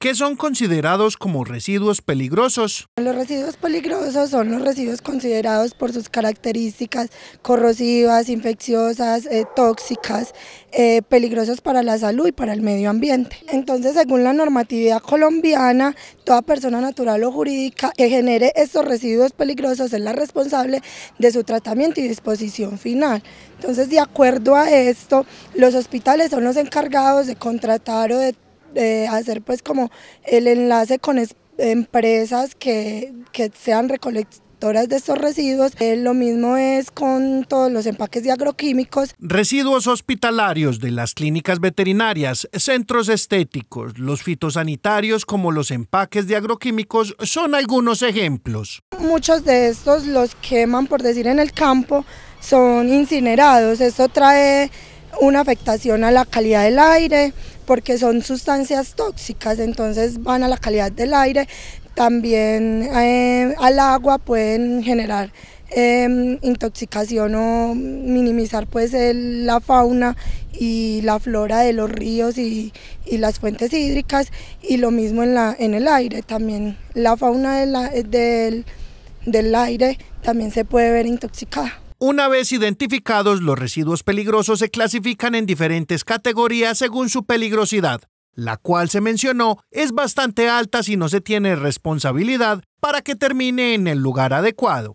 ¿Qué son considerados como residuos peligrosos? Los residuos peligrosos son los residuos considerados por sus características corrosivas, infecciosas, eh, tóxicas, eh, peligrosos para la salud y para el medio ambiente. Entonces, según la normatividad colombiana, toda persona natural o jurídica que genere estos residuos peligrosos es la responsable de su tratamiento y disposición final. Entonces, de acuerdo a esto, los hospitales son los encargados de contratar o de hacer pues como el enlace con empresas que, sean recolectoras de estos residuos. Eh, lo mismo es con todos los empaques de agroquímicos. Residuos hospitalarios de las clínicas veterinarias, centros estéticos, los fitosanitarios como los empaques de agroquímicos son algunos ejemplos. Muchos de estos los queman, por decir, en el campo, son incinerados. Esto trae una afectación a la calidad del aire, porque son sustancias tóxicas, entonces van a la calidad del aire, también eh, al agua pueden generar em, intoxicación o minimizar pues la fauna y la flora de los ríos y, las fuentes hídricas y lo mismo en, la, en el aire también la fauna del, del aire también se puede ver intoxicada. Una vez identificados, los residuos peligrosos se clasifican en diferentes categorías según su peligrosidad, la cual se mencionó es bastante alta si no se tiene responsabilidad para que termine en el lugar adecuado.